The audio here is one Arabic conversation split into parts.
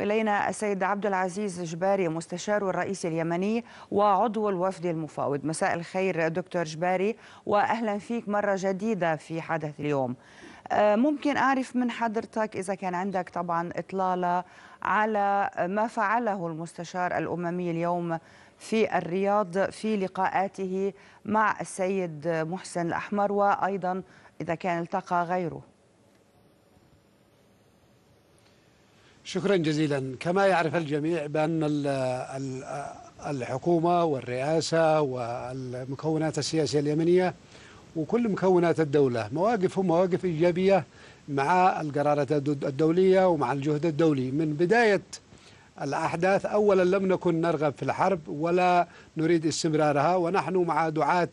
إلينا السيد عبد العزيز جباري مستشار الرئيس اليمني وعضو الوفد المفاوض مساء الخير دكتور جباري وأهلا فيك مرة جديدة في حدث اليوم آه، ممكن أعرف من حضرتك إذا كان عندك طبعا إطلالة على ما فعله المستشار الأممي اليوم في الرياض في لقاءاته مع السيد محسن الأحمر وأيضا إذا كان التقى غيره شكرا جزيلا كما يعرف الجميع بأن الحكومة والرئاسة والمكونات السياسية اليمنية وكل مكونات الدولة مواقفهم مواقف إيجابية مع القرارات الدولية ومع الجهد الدولي من بداية الأحداث أولا لم نكن نرغب في الحرب ولا نريد استمرارها ونحن مع دعاة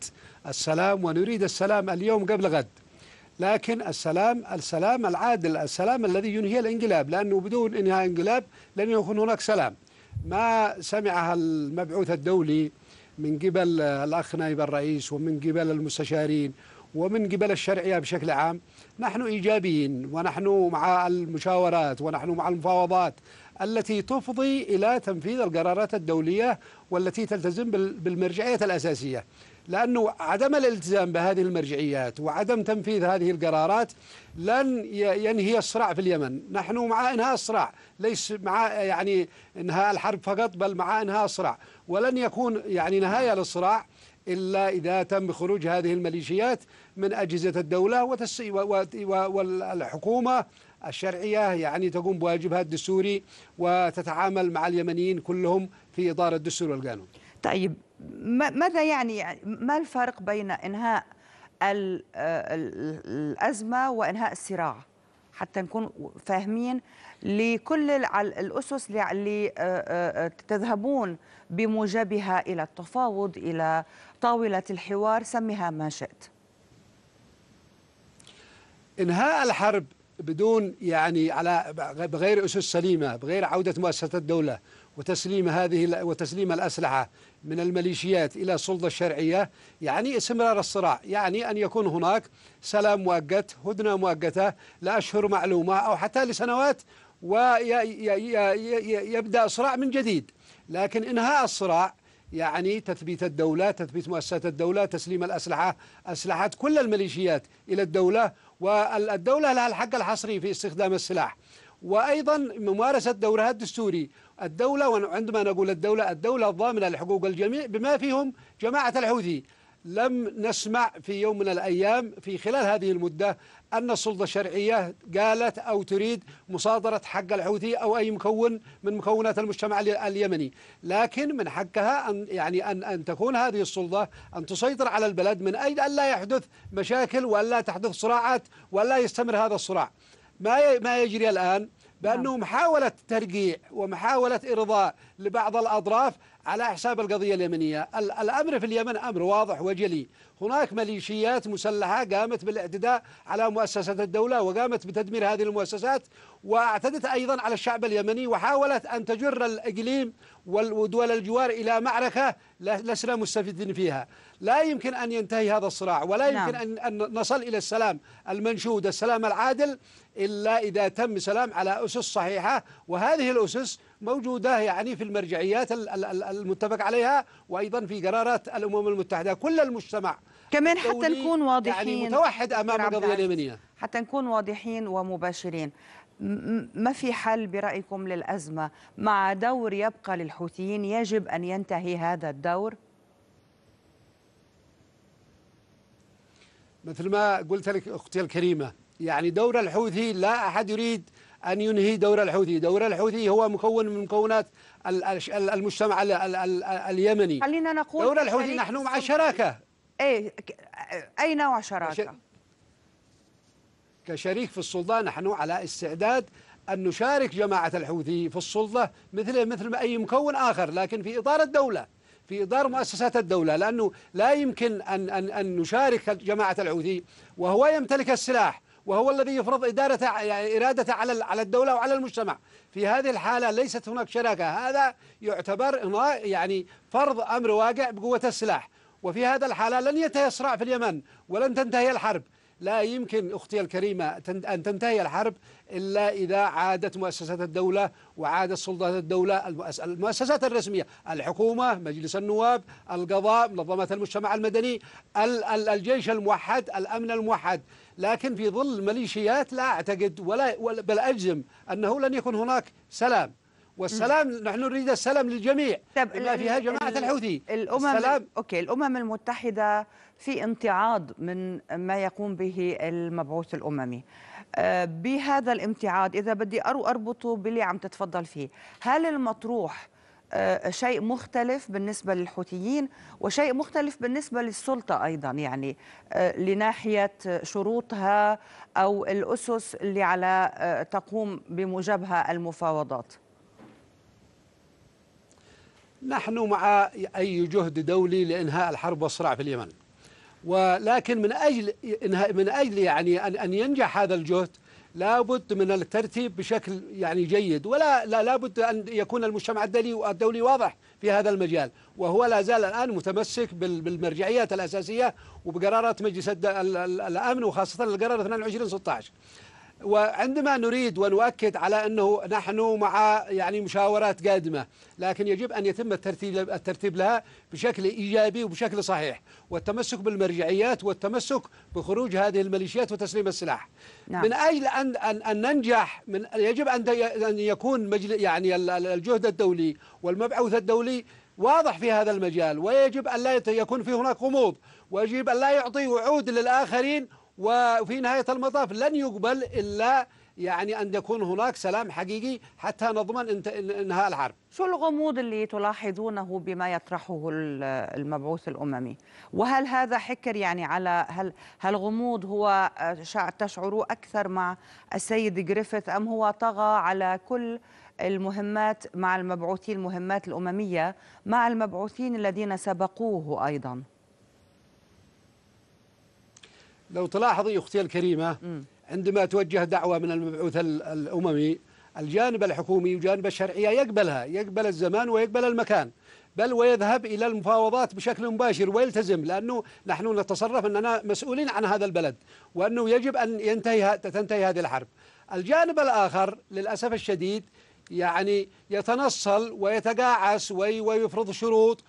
السلام ونريد السلام اليوم قبل غد لكن السلام السلام العادل السلام الذي ينهي الانقلاب لأنه بدون إنهاء انقلاب لن يكون هناك سلام ما سمعها المبعوث الدولي من قبل الأخ نائب الرئيس ومن قبل المستشارين ومن قبل الشرعية بشكل عام نحن إيجابيين ونحن مع المشاورات ونحن مع المفاوضات التي تفضي إلى تنفيذ القرارات الدولية والتي تلتزم بالمرجعية الأساسية لأنه عدم الالتزام بهذه المرجعيات وعدم تنفيذ هذه القرارات لن ينهي الصراع في اليمن نحن مع إنهاء الصراع ليس مع يعني إنهاء الحرب فقط بل مع إنهاء الصراع ولن يكون يعني نهاية للصراع إلا إذا تم خروج هذه الميليشيات من أجهزة الدولة وتسي والحكومة الشرعية يعني تقوم بواجبها الدستوري وتتعامل مع اليمنيين كلهم في إطار الدستور والقانون طيب ماذا يعني, يعني ما الفرق بين انهاء الازمه وانهاء الصراع حتى نكون فاهمين لكل الاسس اللي تذهبون بموجبها الى التفاوض الى طاوله الحوار سميها ما شئت انهاء الحرب بدون يعني على بغير اسس سليمه بغير عوده مؤسسات الدوله وتسليم هذه وتسليم الأسلحة من الميليشيات إلى السلطة الشرعية يعني استمرار الصراع يعني أن يكون هناك سلام مؤقت هدنة مؤقتة لأشهر معلومة أو حتى لسنوات ويبدأ الصراع من جديد لكن إنهاء الصراع يعني تثبيت الدولة تثبيت مؤسسات الدولة تسليم الأسلحة أسلحة كل الميليشيات إلى الدولة والدولة لها الحق الحصري في استخدام السلاح وأيضا ممارسة دورها الدستوري الدولة وعندما نقول الدولة الدولة الضامنة لحقوق الجميع بما فيهم جماعة الحوثي لم نسمع في يوم من الأيام في خلال هذه المدة أن السلطة الشرعية قالت أو تريد مصادرة حق الحوثي أو أي مكون من مكونات المجتمع اليمني لكن من حقها أن, يعني أن, أن تكون هذه السلطة أن تسيطر على البلد من أجل أن لا يحدث مشاكل والا تحدث صراعات والا يستمر هذا الصراع ما ما يجري الآن نعم. بأنه محاولة ترقيع ومحاولة إرضاء لبعض الأطراف على حساب القضية اليمنية الأمر في اليمن أمر واضح وجلي هناك ميليشيات مسلحة قامت بالاعتداء على مؤسسات الدولة وقامت بتدمير هذه المؤسسات واعتدت أيضا على الشعب اليمني وحاولت أن تجر الإقليم ودول الجوار إلى معركة لسنا مستفيدين فيها لا يمكن أن ينتهي هذا الصراع ولا نعم. يمكن أن نصل إلى السلام المنشود السلام العادل إلا إذا تم سلام على أسس صحيحة وهذه الأسس موجودة يعني في المرجعيات المتفق عليها وأيضا في قرارات الأمم المتحدة كل المجتمع كمان حتى نكون يعني واضحين يعني متوحد أمام القضية اليمنية حتى نكون واضحين ومباشرين ما في حل برأيكم للأزمة مع دور يبقى للحوثيين يجب أن ينتهي هذا الدور مثل ما قلت لك أختي الكريمة يعني دور الحوثي لا أحد يريد أن ينهي دور الحوثي دور الحوثي هو مكون من مكونات المجتمع اليمني خلينا نقول دور الحوثي نحن مع إيه، شراكة أي, أي نوع شراكة كشريك في السلطة نحن على استعداد أن نشارك جماعة الحوثي في السلطة مثل مثل أي مكون آخر لكن في إطار الدولة في إطار مؤسسات الدولة لأنه لا يمكن أن أن أن نشارك جماعة الحوثي وهو يمتلك السلاح وهو الذي يفرض إدارة يعني إرادته على على الدولة وعلى المجتمع في هذه الحالة ليست هناك شراكة هذا يعتبر يعني فرض أمر واقع بقوة السلاح وفي هذا الحالة لن يتسرع في اليمن ولن تنتهي الحرب لا يمكن أختي الكريمة أن تنتهي الحرب إلا إذا عادت مؤسسات الدولة وعادت سلطات الدولة المؤسسات الرسمية الحكومة مجلس النواب القضاء منظمات المجتمع المدني الجيش الموحد الأمن الموحد لكن في ظل ميليشيات لا أعتقد ولا بل أجزم أنه لن يكون هناك سلام والسلام نحن نريد السلام للجميع طب بما فيها جماعة الحوثي الأمم السلام أوكي الأمم المتحدة في امتعاض من ما يقوم به المبعوث الأممي آه، بهذا الامتعاض إذا بدي أربطه باللي عم تتفضل فيه هل المطروح آه، شيء مختلف بالنسبة للحوثيين وشيء مختلف بالنسبة للسلطة أيضا يعني آه، لناحية شروطها أو الأسس اللي على تقوم بموجبها المفاوضات نحن مع أي جهد دولي لإنهاء الحرب والصراع في اليمن ولكن من أجل من أجل يعني أن أن ينجح هذا الجهد لابد من الترتيب بشكل يعني جيد ولا لا لابد ان يكون المجتمع الدولي الدولي واضح في هذا المجال وهو لا زال الان متمسك بالمرجعيات الاساسيه وبقرارات مجلس الامن وخاصه القرار 22 16 وعندما نريد ونؤكد على أنه نحن مع يعني مشاورات قادمة لكن يجب أن يتم الترتيب, الترتيب لها بشكل إيجابي وبشكل صحيح والتمسك بالمرجعيات والتمسك بخروج هذه الميليشيات وتسليم السلاح نعم. من أجل أن, أن, أن ننجح من يجب أن, أن يكون مجل يعني الجهد الدولي والمبعوث الدولي واضح في هذا المجال ويجب أن لا يكون في هناك غموض ويجب أن لا يعطي وعود للآخرين وفي نهاية المطاف لن يقبل إلا يعني أن يكون هناك سلام حقيقي حتى نضمن انهاء الحرب شو الغموض اللي تلاحظونه بما يطرحه المبعوث الأممي وهل هذا حكر يعني على هل, هل غموض هو آه، تشعروا أكثر مع السيد جريفيث أم هو طغى على كل المهمات مع المبعوثين المهمات الأممية مع المبعوثين الذين سبقوه أيضاً لو تلاحظي أختي الكريمة عندما توجه دعوة من المبعوث الأممي الجانب الحكومي وجانب الشرعية يقبلها يقبل الزمان ويقبل المكان بل ويذهب إلى المفاوضات بشكل مباشر ويلتزم لأنه نحن نتصرف أننا مسؤولين عن هذا البلد وأنه يجب أن ينتهي تنتهي هذه الحرب الجانب الآخر للأسف الشديد يعني يتنصل ويتقاعس ويفرض شروط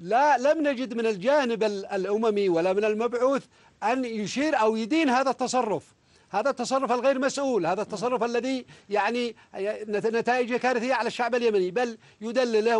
لا لم نجد من الجانب الأممي ولا من المبعوث أن يشير أو يدين هذا التصرف هذا التصرف الغير مسؤول هذا التصرف الذي يعني نتائجه كارثية على الشعب اليمني بل يدلله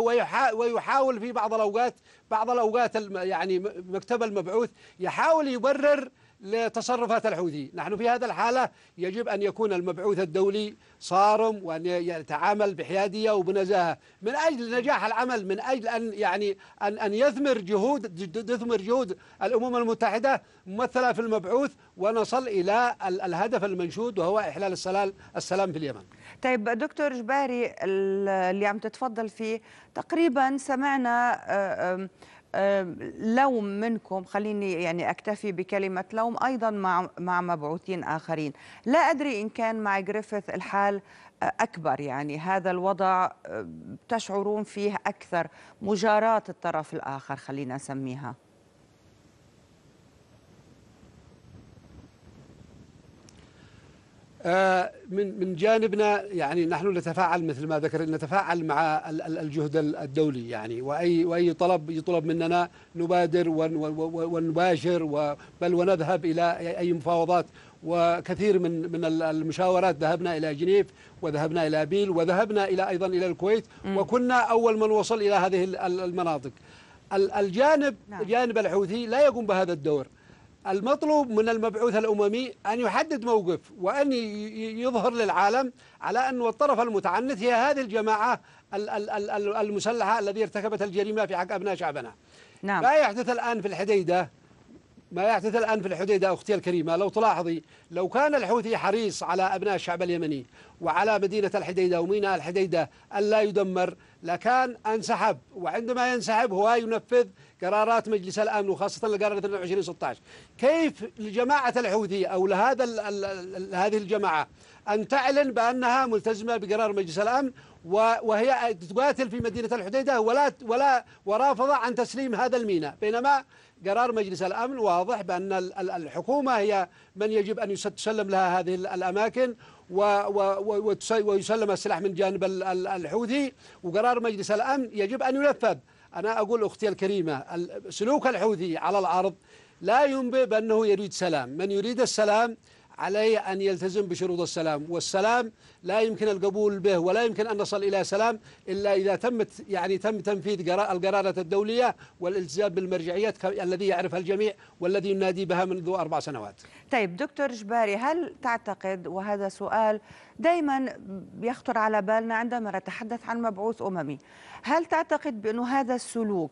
ويحاول في بعض الأوقات بعض الأوقات يعني مكتب المبعوث يحاول يبرر لتصرفات الحوثي نحن في هذا الحالة يجب أن يكون المبعوث الدولي صارم وأن يتعامل بحيادية وبنزاهة من أجل نجاح العمل من أجل أن يعني أن أن يثمر جهود تثمر جهود الأمم المتحدة ممثلة في المبعوث ونصل إلى الهدف المنشود وهو إحلال السلام السلام في اليمن. طيب دكتور جباري اللي عم تتفضل فيه تقريبا سمعنا آه، لوم منكم خليني يعني اكتفي بكلمه لوم ايضا مع مع مبعوثين اخرين لا ادري ان كان مع جريفيث الحال اكبر يعني هذا الوضع تشعرون فيه اكثر مجاراه الطرف الاخر خلينا نسميها آه، من من جانبنا يعني نحن نتفاعل مثل ما ذكر نتفاعل مع الجهد الدولي يعني واي واي طلب يطلب مننا نبادر ونباشر بل ونذهب الى اي مفاوضات وكثير من من المشاورات ذهبنا الى جنيف وذهبنا الى بيل وذهبنا الى ايضا الى الكويت وكنا اول من وصل الى هذه المناطق الجانب نعم. جانب الحوثي لا يقوم بهذا الدور المطلوب من المبعوث الأممي أن يحدد موقف وأن يظهر للعالم على أن الطرف المتعنت هي هذه الجماعة المسلحة الذي ارتكبت الجريمة في حق أبناء شعبنا نعم. ما يحدث الآن في الحديدة ما يحدث الآن في الحديدة أختي الكريمة لو تلاحظي لو كان الحوثي حريص على أبناء الشعب اليمني وعلى مدينة الحديدة وميناء الحديدة ألا يدمر لكان انسحب وعندما ينسحب هو ينفذ قرارات مجلس الأمن وخاصة 22 2216 كيف لجماعة الحوثي أو لهذا هذه الجماعة أن تعلن بأنها ملتزمة بقرار مجلس الأمن وهي تقاتل في مدينة الحديدة ولا ولا ورافضة عن تسليم هذا الميناء بينما قرار مجلس الأمن واضح بأن الحكومة هي من يجب أن تسلم لها هذه الأماكن ويسلم السلاح من جانب الحوثي وقرار مجلس الأمن يجب أن ينفذ أنا أقول أختي الكريمة سلوك الحوثي على الأرض لا ينبئ بأنه يريد سلام من يريد السلام عليه أن يلتزم بشروط السلام والسلام لا يمكن القبول به ولا يمكن أن نصل إلى سلام إلا إذا تمت يعني تم تنفيذ القرارات الدولية والالتزام بالمرجعيات الذي يعرفها الجميع والذي ينادي بها منذ أربع سنوات طيب دكتور جباري هل تعتقد وهذا سؤال دائما يخطر على بالنا عندما نتحدث عن مبعوث أممي هل تعتقد بأن هذا السلوك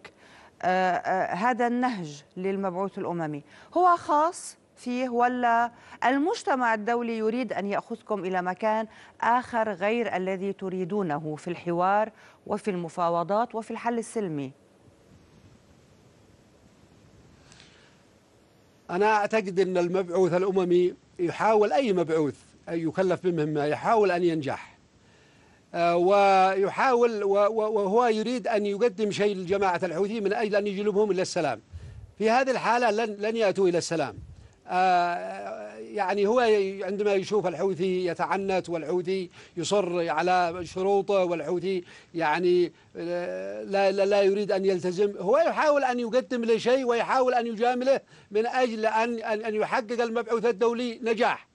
آه آه هذا النهج للمبعوث الأممي هو خاص فيه ولا المجتمع الدولي يريد أن يأخذكم إلى مكان آخر غير الذي تريدونه في الحوار وفي المفاوضات وفي الحل السلمي أنا أعتقد أن المبعوث الأممي يحاول أي مبعوث يكلف بمهمة يحاول أن ينجح آه، ويحاول وهو يريد أن يقدم شيء لجماعة الحوثي من أجل أن يجلبهم إلى السلام في هذه الحالة لن يأتوا إلى السلام آه، يعني هو عندما يشوف الحوثي يتعنت والحوثي يصر على شروطه والحوثي يعني آه، لا, لا, لا يريد أن يلتزم هو يحاول أن يقدم له شيء ويحاول أن يجامله من أجل أن, أن يحقق المبعوث الدولي نجاح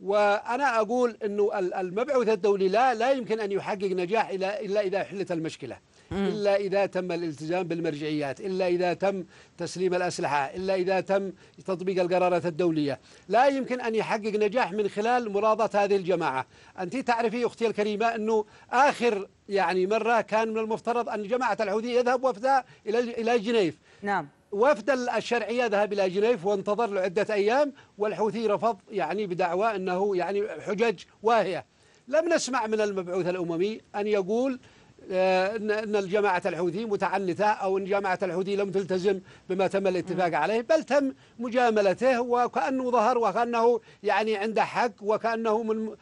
وأنا أقول أنه المبعوث الدولي لا, لا يمكن أن يحقق نجاح إلا إذا حلت المشكلة إلا إذا تم الالتزام بالمرجعيات إلا إذا تم تسليم الأسلحة إلا إذا تم تطبيق القرارات الدولية لا يمكن أن يحقق نجاح من خلال مراضة هذه الجماعة أنت تعرفي أختي الكريمة أنه آخر يعني مرة كان من المفترض أن جماعة الحوثي يذهب وفدا إلى إلى جنيف نعم وفد الشرعية ذهب إلى جنيف وانتظر لعدة أيام والحوثي رفض يعني بدعوى أنه يعني حجج واهية لم نسمع من المبعوث الأممي أن يقول آه، أن الجماعة الحوثي متعنتة أو أن جماعة الحوثي لم تلتزم بما تم الاتفاق نعم. عليه بل تم مجاملته وكأنه ظهر وكأنه يعني عنده حق وكأنه من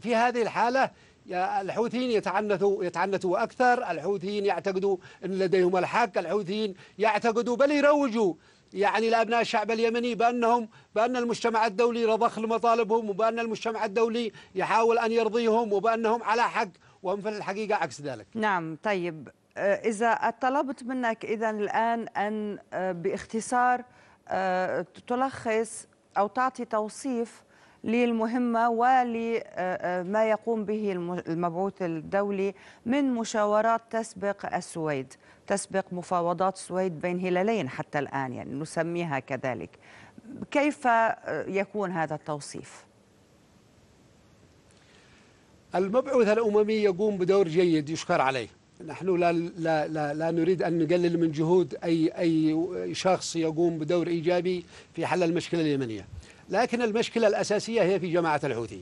في هذه الحالة الحوثيين يتعنتوا يتعنتوا أكثر الحوثيين يعتقدوا أن لديهم الحق الحوثيين يعتقدوا بل يروجوا يعني لابناء الشعب اليمني بانهم بان المجتمع الدولي رضخ لمطالبهم وبان المجتمع الدولي يحاول ان يرضيهم وبانهم على حق وهم في الحقيقة عكس ذلك نعم طيب آه، إذا طلبت منك إذا الآن أن آه، باختصار آه، تلخص أو تعطي توصيف للمهمة ولما يقوم به المبعوث الدولي من مشاورات تسبق السويد تسبق مفاوضات السويد بين هلالين حتى الآن يعني نسميها كذلك كيف يكون هذا التوصيف؟ المبعوث الأممي يقوم بدور جيد يشكر عليه نحن لا, لا, لا, لا نريد أن نقلل من جهود أي, أي شخص يقوم بدور إيجابي في حل المشكلة اليمنية لكن المشكلة الأساسية هي في جماعة الحوثي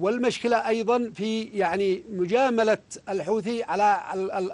والمشكلة أيضا في يعني مجاملة الحوثي على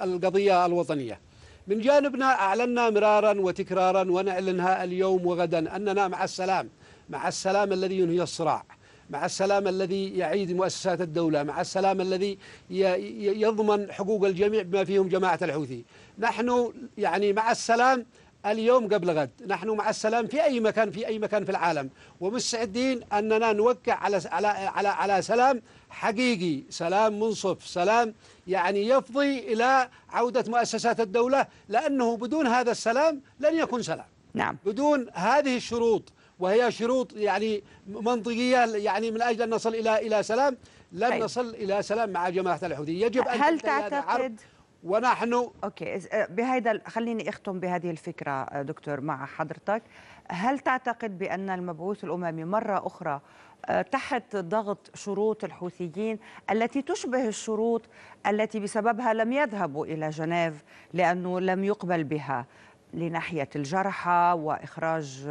القضية الوطنية من جانبنا أعلنا مرارا وتكرارا ونعلنها اليوم وغدا أننا مع السلام مع السلام الذي ينهي الصراع مع السلام الذي يعيد مؤسسات الدولة مع السلام الذي يضمن حقوق الجميع بما فيهم جماعة الحوثي نحن يعني مع السلام اليوم قبل غد نحن مع السلام في أي مكان في أي مكان في العالم ومستعدين أننا نوقع على على على على سلام حقيقي سلام منصف سلام يعني يفضي إلى عودة مؤسسات الدولة لأنه بدون هذا السلام لن يكون سلام نعم بدون هذه الشروط وهي شروط يعني منطقية يعني من أجل أن نصل إلى إلى سلام لن طيب. نصل إلى سلام مع جماعة الحوثي يجب أن هل تعتقد ونحن اوكي آه، بهذا خليني اختم بهذه الفكره آه، دكتور مع حضرتك هل تعتقد بان المبعوث الاممي مره اخرى آه، تحت ضغط شروط الحوثيين التي تشبه الشروط التي بسببها لم يذهبوا الى جنيف لانه لم يقبل بها لناحيه الجرحى واخراج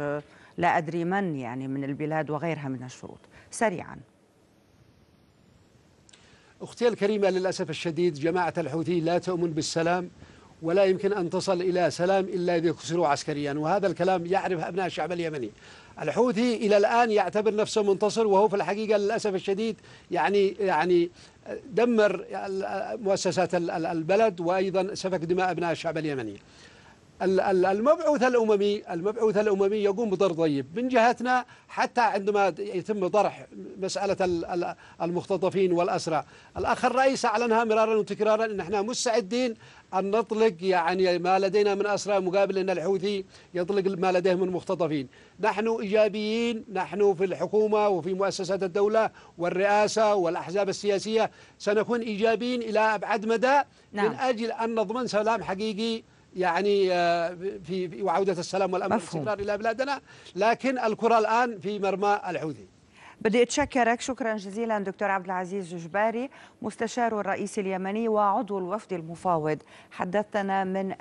لا أدري من يعني من البلاد وغيرها من الشروط سريعا أختي الكريمة للأسف الشديد جماعة الحوثي لا تؤمن بالسلام ولا يمكن أن تصل إلى سلام إلا إذا خسروا عسكريا وهذا الكلام يعرف أبناء الشعب اليمني الحوثي إلى الآن يعتبر نفسه منتصر وهو في الحقيقة للأسف الشديد يعني يعني دمر مؤسسات البلد وأيضا سفك دماء أبناء الشعب اليمني المبعوث الأممي المبعوث الأممي يقوم بدور طيب من جهتنا حتى عندما يتم طرح مسألة المختطفين والأسرى الأخ الرئيس أعلنها مرارا وتكرارا أن احنا مستعدين أن نطلق يعني ما لدينا من أسرى مقابل أن الحوثي يطلق ما لديه من مختطفين نحن إيجابيين نحن في الحكومة وفي مؤسسات الدولة والرئاسة والأحزاب السياسية سنكون إيجابيين إلى أبعد مدى نعم. من أجل أن نضمن سلام حقيقي يعني آه، في وعودة السلام والأمن والاستقرار إلى بلادنا لكن الكرة الآن في مرمى الحوثي بدي اتشكرك شكرا جزيلا دكتور عبد العزيز جباري مستشار الرئيس اليمني وعضو الوفد المفاوض حدثنا من